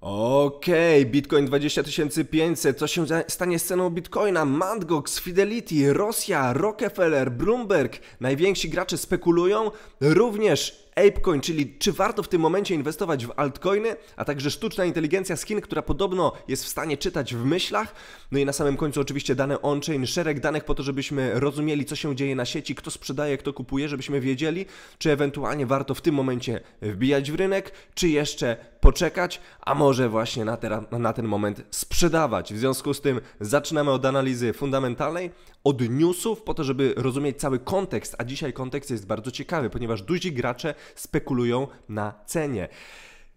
Okej, okay, Bitcoin 20500, co się stanie z ceną Bitcoina? Mt.Gox, Fidelity, Rosja, Rockefeller, Bloomberg, najwięksi gracze spekulują, również ApeCoin, czyli czy warto w tym momencie inwestować w altcoiny, a także sztuczna inteligencja skin, która podobno jest w stanie czytać w myślach. No i na samym końcu oczywiście dane on-chain, szereg danych po to, żebyśmy rozumieli, co się dzieje na sieci, kto sprzedaje, kto kupuje, żebyśmy wiedzieli, czy ewentualnie warto w tym momencie wbijać w rynek, czy jeszcze poczekać, a może właśnie na, na ten moment sprzedawać. W związku z tym zaczynamy od analizy fundamentalnej, od newsów po to, żeby rozumieć cały kontekst, a dzisiaj kontekst jest bardzo ciekawy, ponieważ duzi gracze spekulują na cenie.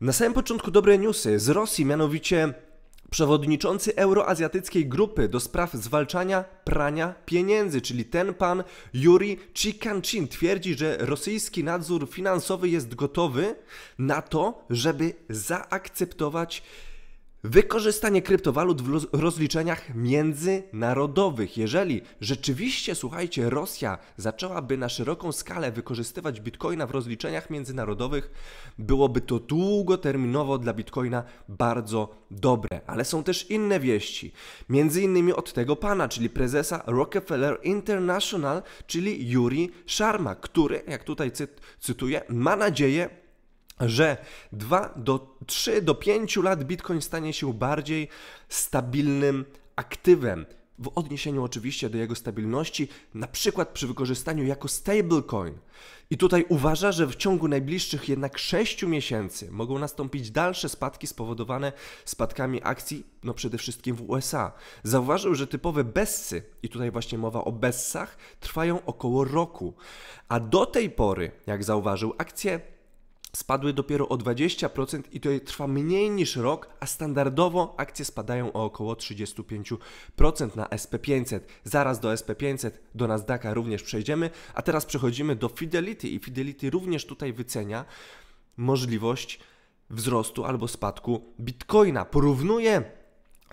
Na samym początku dobre newsy z Rosji, mianowicie Przewodniczący Euroazjatyckiej Grupy do spraw zwalczania prania pieniędzy, czyli ten pan Yuri Chikanchin twierdzi, że rosyjski nadzór finansowy jest gotowy na to, żeby zaakceptować Wykorzystanie kryptowalut w rozliczeniach międzynarodowych. Jeżeli rzeczywiście, słuchajcie, Rosja zaczęłaby na szeroką skalę wykorzystywać bitcoina w rozliczeniach międzynarodowych, byłoby to długoterminowo dla bitcoina bardzo dobre. Ale są też inne wieści, między innymi od tego pana, czyli prezesa Rockefeller International, czyli Yuri Sharma, który, jak tutaj cyt cytuję, ma nadzieję, że 2 do 3 do 5 lat Bitcoin stanie się bardziej stabilnym aktywem. W odniesieniu oczywiście do jego stabilności, na przykład przy wykorzystaniu jako stablecoin. I tutaj uważa, że w ciągu najbliższych jednak 6 miesięcy mogą nastąpić dalsze spadki spowodowane spadkami akcji, no przede wszystkim w USA. Zauważył, że typowe bessy, i tutaj właśnie mowa o bessach, trwają około roku. A do tej pory, jak zauważył, akcje spadły dopiero o 20% i to trwa mniej niż rok, a standardowo akcje spadają o około 35% na SP500. Zaraz do SP500, do Nasdaqa również przejdziemy, a teraz przechodzimy do Fidelity i Fidelity również tutaj wycenia możliwość wzrostu albo spadku Bitcoina. Porównuje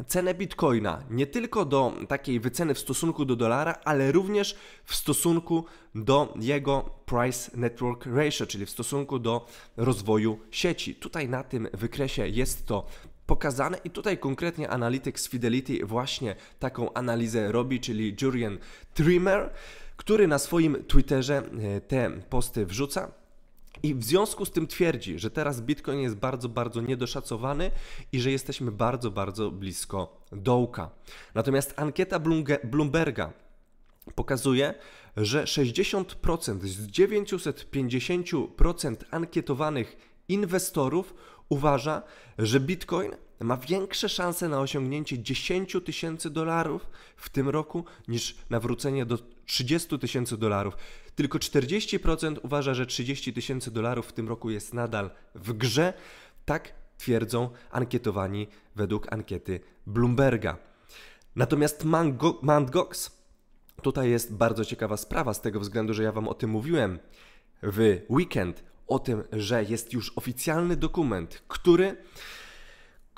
cenę bitcoina nie tylko do takiej wyceny w stosunku do dolara, ale również w stosunku do jego price network ratio, czyli w stosunku do rozwoju sieci. Tutaj na tym wykresie jest to pokazane i tutaj konkretnie analityk Fidelity właśnie taką analizę robi, czyli Jurian Trimmer, który na swoim Twitterze e, te posty wrzuca. I w związku z tym twierdzi, że teraz Bitcoin jest bardzo, bardzo niedoszacowany i że jesteśmy bardzo, bardzo blisko dołka. Natomiast ankieta Bloomberga pokazuje, że 60% z 950% ankietowanych inwestorów uważa, że Bitcoin ma większe szanse na osiągnięcie 10 tysięcy dolarów w tym roku niż nawrócenie do 30 tysięcy dolarów. Tylko 40% uważa, że 30 tysięcy dolarów w tym roku jest nadal w grze. Tak twierdzą ankietowani według ankiety Bloomberga. Natomiast Mango Gox, tutaj jest bardzo ciekawa sprawa z tego względu, że ja Wam o tym mówiłem w weekend, o tym, że jest już oficjalny dokument, który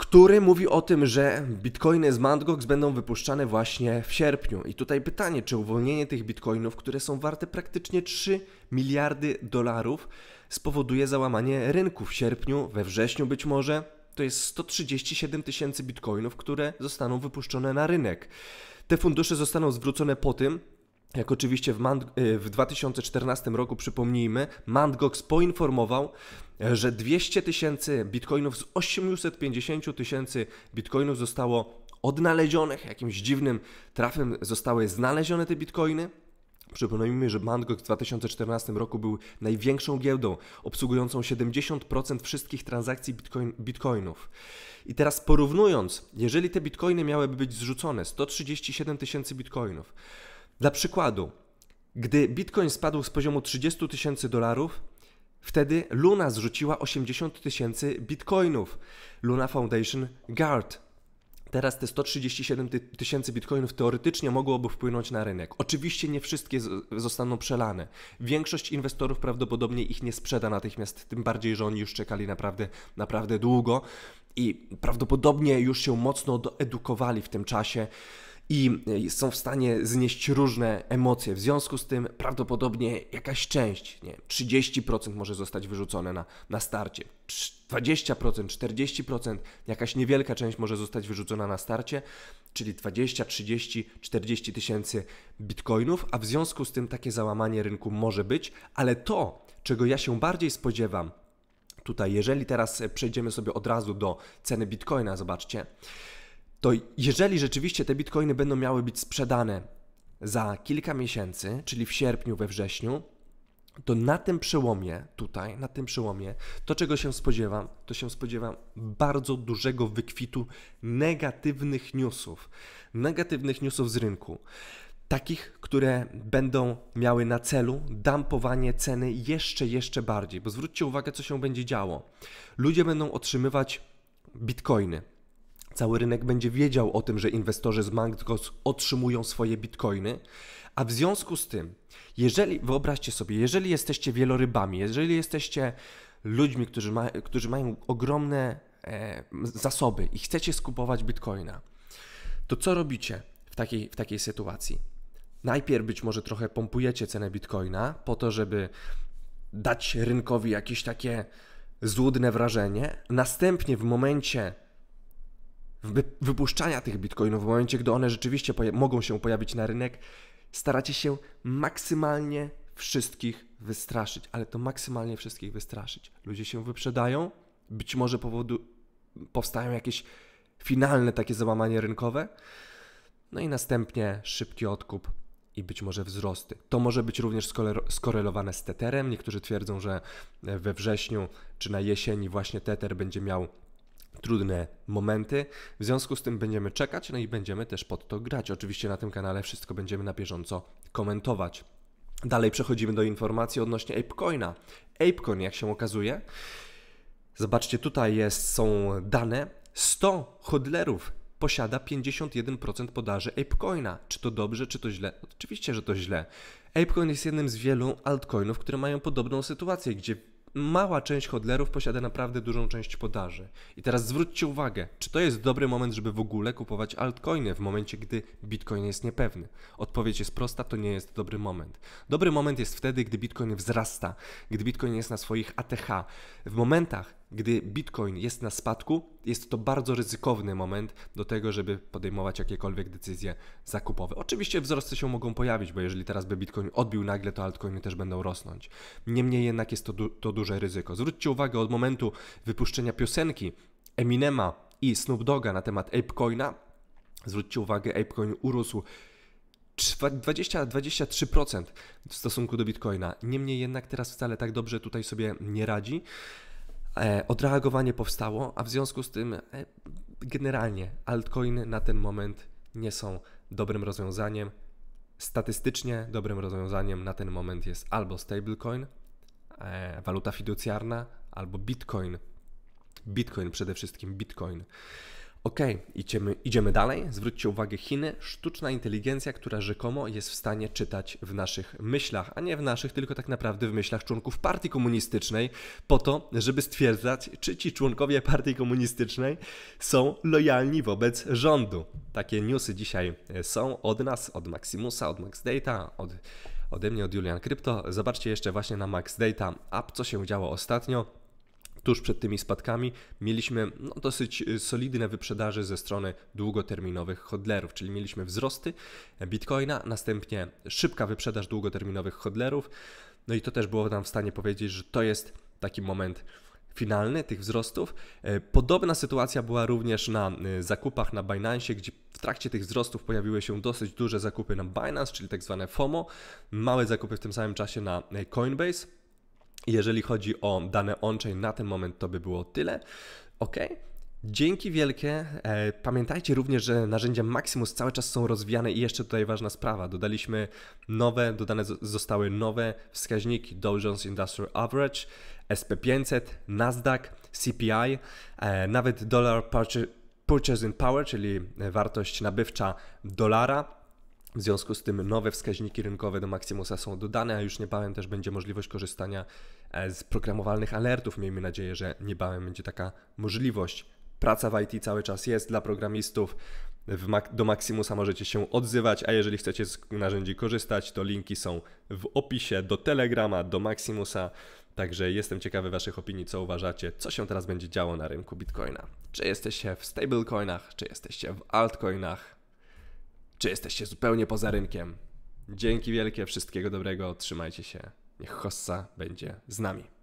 który mówi o tym, że bitcoiny z Mt.Gox będą wypuszczane właśnie w sierpniu. I tutaj pytanie, czy uwolnienie tych bitcoinów, które są warte praktycznie 3 miliardy dolarów, spowoduje załamanie rynku w sierpniu, we wrześniu być może. To jest 137 tysięcy bitcoinów, które zostaną wypuszczone na rynek. Te fundusze zostaną zwrócone po tym, jak oczywiście w, y, w 2014 roku, przypomnijmy, Mandgox poinformował, że 200 tysięcy bitcoinów z 850 tysięcy bitcoinów zostało odnalezionych. Jakimś dziwnym trafem zostały znalezione te bitcoiny. Przypomnijmy, że Mandgox w 2014 roku był największą giełdą, obsługującą 70% wszystkich transakcji bitcoin, bitcoinów. I teraz porównując, jeżeli te bitcoiny miałyby być zrzucone, 137 tysięcy bitcoinów, dla przykładu, gdy bitcoin spadł z poziomu 30 tysięcy dolarów, wtedy Luna zrzuciła 80 tysięcy bitcoinów. Luna Foundation Guard. Teraz te 137 tysięcy bitcoinów teoretycznie mogłoby wpłynąć na rynek. Oczywiście nie wszystkie zostaną przelane. Większość inwestorów prawdopodobnie ich nie sprzeda natychmiast, tym bardziej, że oni już czekali naprawdę, naprawdę długo i prawdopodobnie już się mocno doedukowali w tym czasie i e, są w stanie znieść różne emocje. W związku z tym prawdopodobnie jakaś część, nie, 30% może zostać wyrzucone na, na starcie. 20%, 40%, jakaś niewielka część może zostać wyrzucona na starcie, czyli 20, 30, 40 tysięcy bitcoinów, a w związku z tym takie załamanie rynku może być, ale to, czego ja się bardziej spodziewam tutaj, jeżeli teraz przejdziemy sobie od razu do ceny bitcoina, zobaczcie to jeżeli rzeczywiście te bitcoiny będą miały być sprzedane za kilka miesięcy, czyli w sierpniu, we wrześniu, to na tym przełomie, tutaj, na tym przełomie, to czego się spodziewam, to się spodziewam bardzo dużego wykwitu negatywnych newsów. Negatywnych newsów z rynku. Takich, które będą miały na celu dampowanie ceny jeszcze, jeszcze bardziej. Bo zwróćcie uwagę, co się będzie działo. Ludzie będą otrzymywać bitcoiny Cały rynek będzie wiedział o tym, że inwestorzy z Mangos otrzymują swoje bitcoiny, a w związku z tym, jeżeli, wyobraźcie sobie, jeżeli jesteście wielorybami, jeżeli jesteście ludźmi, którzy, ma, którzy mają ogromne e, zasoby i chcecie skupować bitcoina, to co robicie w takiej, w takiej sytuacji? Najpierw być może trochę pompujecie cenę bitcoina po to, żeby dać rynkowi jakieś takie złudne wrażenie. Następnie w momencie, wypuszczania tych bitcoinów, w momencie, gdy one rzeczywiście mogą się pojawić na rynek, staracie się maksymalnie wszystkich wystraszyć, ale to maksymalnie wszystkich wystraszyć. Ludzie się wyprzedają, być może powodu powstają jakieś finalne takie załamanie rynkowe, no i następnie szybki odkup i być może wzrosty. To może być również skorelowane z teterem. Niektórzy twierdzą, że we wrześniu czy na jesieni właśnie teter będzie miał trudne momenty. W związku z tym będziemy czekać, no i będziemy też pod to grać. Oczywiście na tym kanale wszystko będziemy na bieżąco komentować. Dalej przechodzimy do informacji odnośnie ApeCoina. ApeCoin, jak się okazuje, zobaczcie, tutaj jest, są dane. 100 hodlerów posiada 51% podaży ApeCoina. Czy to dobrze, czy to źle? Oczywiście, że to źle. ApeCoin jest jednym z wielu altcoinów, które mają podobną sytuację, gdzie mała część hodlerów posiada naprawdę dużą część podaży. I teraz zwróćcie uwagę, czy to jest dobry moment, żeby w ogóle kupować altcoiny w momencie, gdy bitcoin jest niepewny? Odpowiedź jest prosta, to nie jest dobry moment. Dobry moment jest wtedy, gdy bitcoin wzrasta, gdy bitcoin jest na swoich ATH. W momentach, gdy Bitcoin jest na spadku, jest to bardzo ryzykowny moment do tego, żeby podejmować jakiekolwiek decyzje zakupowe. Oczywiście wzrosty się mogą pojawić, bo jeżeli teraz by Bitcoin odbił nagle, to altcoiny też będą rosnąć. Niemniej jednak jest to, du to duże ryzyko. Zwróćcie uwagę, od momentu wypuszczenia piosenki Eminema i Snoop Dogga na temat Apecoina, zwróćcie uwagę, Apecoin urósł 20-23% w stosunku do bitcoina. Niemniej jednak teraz wcale tak dobrze tutaj sobie nie radzi. E, odreagowanie powstało, a w związku z tym e, generalnie altcoiny na ten moment nie są dobrym rozwiązaniem. Statystycznie dobrym rozwiązaniem na ten moment jest albo stablecoin, e, waluta fiducjarna, albo bitcoin. Bitcoin przede wszystkim, bitcoin. Ok, idziemy, idziemy dalej. Zwróćcie uwagę Chiny, sztuczna inteligencja, która rzekomo jest w stanie czytać w naszych myślach, a nie w naszych, tylko tak naprawdę w myślach członków partii komunistycznej, po to, żeby stwierdzać, czy ci członkowie partii komunistycznej są lojalni wobec rządu. Takie newsy dzisiaj e, są od nas, od Maximusa, od MaxData, od, ode mnie, od Julian Krypto. Zobaczcie jeszcze właśnie na MaxData App, co się działo ostatnio tuż przed tymi spadkami mieliśmy no, dosyć e, solidne wyprzedaże ze strony długoterminowych hodlerów, czyli mieliśmy wzrosty bitcoina, następnie szybka wyprzedaż długoterminowych hodlerów. No i to też było nam w stanie powiedzieć, że to jest taki moment finalny tych wzrostów. E, podobna sytuacja była również na e, zakupach na Binance, gdzie w trakcie tych wzrostów pojawiły się dosyć duże zakupy na Binance, czyli tak zwane FOMO, małe zakupy w tym samym czasie na Coinbase. Jeżeli chodzi o dane on-chain na ten moment, to by było tyle. Ok. Dzięki wielkie. E, pamiętajcie również, że narzędzia Maximus cały czas są rozwijane i jeszcze tutaj ważna sprawa. Dodaliśmy nowe, dodane zostały nowe wskaźniki Dow Jones Industrial Average, SP500, Nasdaq, CPI, e, nawet Dollar Purchasing Power, czyli wartość nabywcza dolara w związku z tym nowe wskaźniki rynkowe do Maximusa są dodane, a już niebawem też będzie możliwość korzystania e, z programowalnych alertów. Miejmy nadzieję, że niebawem będzie taka możliwość. Praca w IT cały czas jest dla programistów. do Maximusa możecie się odzywać, a jeżeli chcecie z narzędzi korzystać, to linki są w opisie do Telegrama, do Maximusa. Także jestem ciekawy Waszych opinii, co uważacie, co się teraz będzie działo na rynku Bitcoina. Czy jesteście w stablecoinach, czy jesteście w altcoinach? czy jesteście zupełnie poza rynkiem. Dzięki wielkie, wszystkiego dobrego, trzymajcie się. Niech Hossa będzie z nami.